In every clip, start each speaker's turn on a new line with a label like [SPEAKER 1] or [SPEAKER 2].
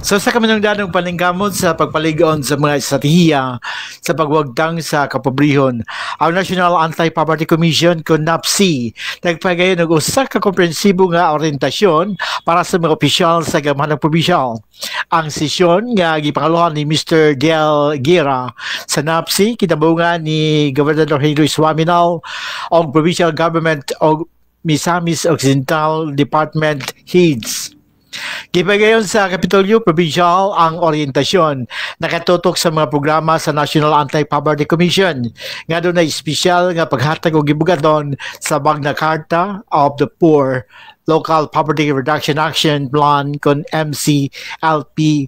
[SPEAKER 1] So sa kamanungdanong paningkamot sa pagpaligon sa mga estratehiya sa pagwagtang sa kapobrihon, ang National Anti-Poverty Commission kung NAPSI nagpagayon ng usa ka komprensibo nga orientasyon para sa mga opisyal sa gamanang probisyal. Ang sesyon nga gipangaluhan ni Mr. Del Gira sa NAPSI kinabungan ni Governor Henry Swaminal ang provincial government o Misamis Occidental Department Heads Giba sa Capitol U Provincial ang orientasyon. Nakatutok sa mga programa sa National Anti-Poverty Commission. Nga doon ay special nga paghatag o gibugaton sa Magna Carta of the Poor Local Poverty Reduction Action Plan kon MCLPRAP.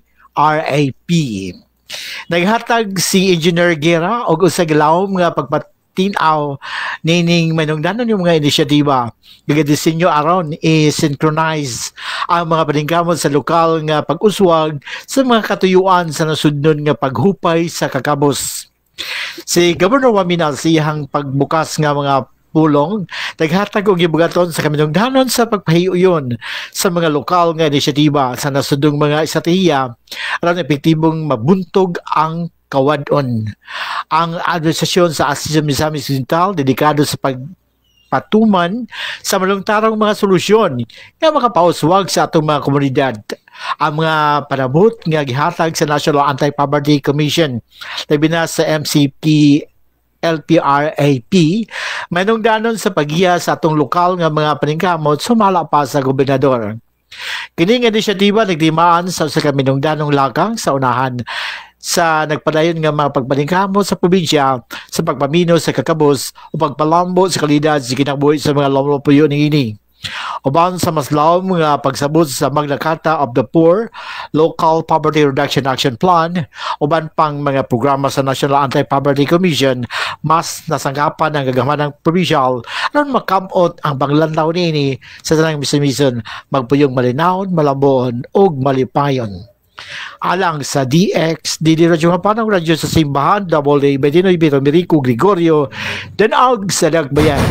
[SPEAKER 1] Naghatag si Engineer Gera og usag nga pagpat tinaw nining manungdanon yung mga inisyatiba. Gagadisin nyo aron i-synchronize ang mga paningkamot sa lokal nga pag-uswag sa mga katuyuan sa nasudnon nga paghupay sa kakabos. Si Governor Waminal siyang pagbukas nga mga pulong naghatag og gibugaton sa danon sa pagpahiuyon sa mga lokal nga inisyatiba sa nasudong mga estratehiya aron epektibong mabuntog ang kawadon ang administrasyon sa Asian Misamis Occidental dedikado sa pagpatuman sa malungtarong mga solusyon nga makapauswag sa atong mga komunidad ang mga panabot nga gihatag sa National Anti-Poverty Commission labi na sa MCP LPRAP manungdanon sa pagiya sa atong lokal nga mga paningkamot sumala pa sa gobernador. Kining inisyatiba nagdimaan sa sa kaminungdanong lakang sa unahan sa nagpadayon nga mga pagpaningkamot sa probinsya sa pagpamino sa kakabos o pagpalambo sa kalidad sa kinabuhi sa mga lomlopuyo ni ini. Uban sa mas lawom nga pagsabot sa Magna Carta of the Poor, Local Poverty Reduction Action Plan, uban pang mga programa sa National Anti-Poverty Commission, mas nasanggapan ang gagamanang provincial aron makamot ang panglantaw niini sa tanang misimisun magpuyong malinawon, malambon ug malipayon alang sa DX, Didi Radyo Mapanang Radyo sa Simbahan, Double A, Medinoy, Biro, Mirico, Gregorio, Denag, sa Nagbayan.